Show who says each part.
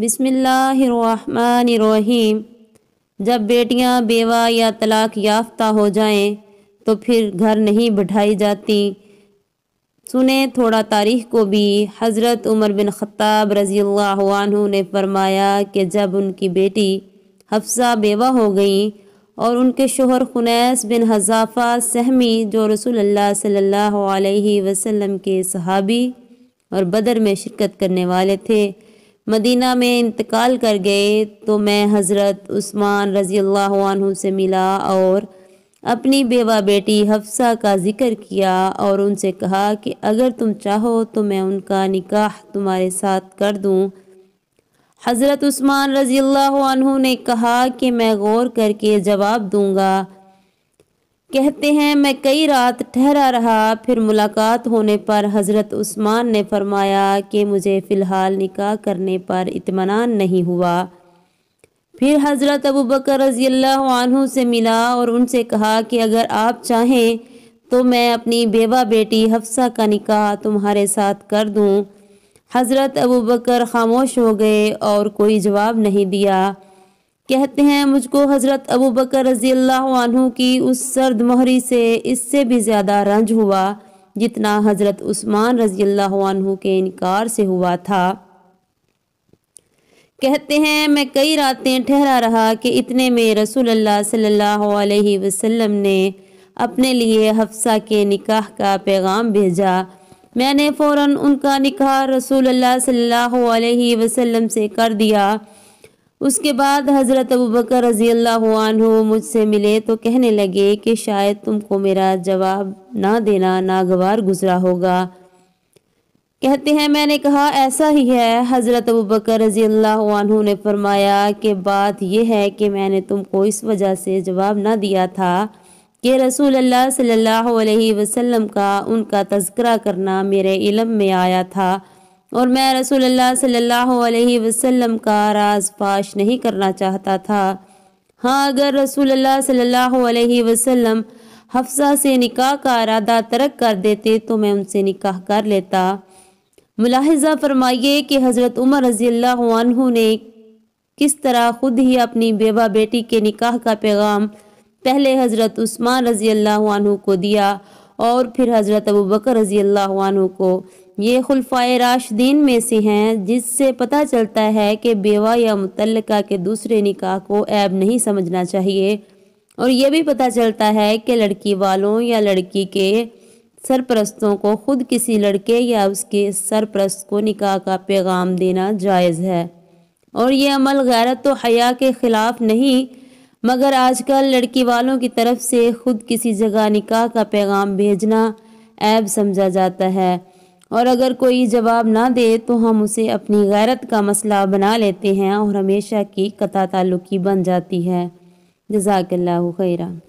Speaker 1: बिसमीम जब बेटियां बेवा या तलाक याफ्ता हो जाएं तो फिर घर नहीं बैठाई जाती सुने थोड़ा तारीख को भी हज़रत उमर बिन ख़त्ताब रज़ी ने फरमाया कि जब उनकी बेटी हफ्सा बेवा हो गई और उनके शोहर खुनैस बिन हजाफा सहमी जो रसूल अल्लाह सल्लल्लाहु अलैहि वसल्लम के सहाबी और बदर में शिरकत करने वाले थे मदीना में इंतकाल कर गए तो मैं हज़रत उस्मान रज़ी अल्लाह से मिला और अपनी बेवा बेटी हफ्सा का ज़िक्र किया और उनसे कहा कि अगर तुम चाहो तो मैं उनका निकाह तुम्हारे साथ कर दूँ हज़रत उस्मान रज़ी अल्लाह ने कहा कि मैं गौर करके जवाब दूँगा कहते हैं मैं कई रात ठहरा रहा फिर मुलाकात होने पर हज़रत उस्मान ने फरमाया कि मुझे फ़िलहाल निकाह करने पर इतमान नहीं हुआ फिर हज़रत अबू बकर रज़ील्ला से मिला और उनसे कहा कि अगर आप चाहें तो मैं अपनी बेवा बेटी हफ्सा का निकाह तुम्हारे साथ कर दूं। हज़रत अबू बकर खामोश हो गए और कोई जवाब नहीं दिया कहते हैं मुझको हज़रत अबू बकर रजी अल्लाह की उस सर्द मोहरी से इससे भी ज़्यादा रंज हुआ जितना हज़रत उस्मान रजी अल्लाह के इनकार से हुआ था कहते हैं मैं कई रातें ठहरा रहा कि इतने में रसूल अल्लाह सल्लल्लाहु अलैहि वसल्लम ने अपने लिए हफ्सा के निकाह का पैगाम भेजा मैंने फ़ौर उनका निकाह रसूल अल्लाह सल्लल्लाहु अलैहि वसल्लम से कर दिया उसके बाद हज़रत अबू बकर रज़ी अल्लाह मुझसे मिले तो कहने लगे कि शायद तुमको मेरा जवाब ना देना नागवार गुजरा होगा कहते हैं मैंने कहा ऐसा ही है हज़रत अबू बकर रज़ी अल्लाह ने फरमाया कि बात यह है कि मैंने तुमको इस वजह से जवाब ना दिया था कि रसूल अल्लाह सल्लल्लाहु अलैहि वसल्लम का उनका तस्करा करना मेरे इलम में आया था और मैं रसूलुल्लाह सल्लल्लाहु अलैहि वसल्लम का राज फाश नहीं करना चाहता था हाँ अगर रसूलुल्लाह सल्लल्लाहु अलैहि वसल्लम हफ्सा से निकाह का इरादा तर्क कर देते तो मैं उनसे निकाह कर लेता मुलाहजा फरमाइए कि हज़रत उमर रज़ी अल्लाह ने किस तरह खुद ही अपनी बेवा बेटी के निकाह का पैगाम पहले हज़रत उस्मान रज़ी अल्लाह को दिया और फिर हज़रत अबू बकर रज़ी अल्लाह को ये खुलफाए राशदीन में से हैं जिससे पता चलता है कि बेवा या मुतलका के दूसरे निकाह को ऐब नहीं समझना चाहिए और यह भी पता चलता है कि लड़की वालों या लड़की के सरपरस्तों को खुद किसी लड़के या उसके सरपरस्त को निकाह का पैगाम देना जायज़ है और यह अमल गैरत तो हया के ख़िलाफ़ नहीं मगर आजकल लड़की वालों की तरफ से खुद किसी जगह निकाह का पैगाम भेजना ऐब समझा जाता है और अगर कोई जवाब ना दे तो हम उसे अपनी गैरत का मसला बना लेते हैं और हमेशा की कता ताल्लुकी बन जाती है जजाकल्ला खैरा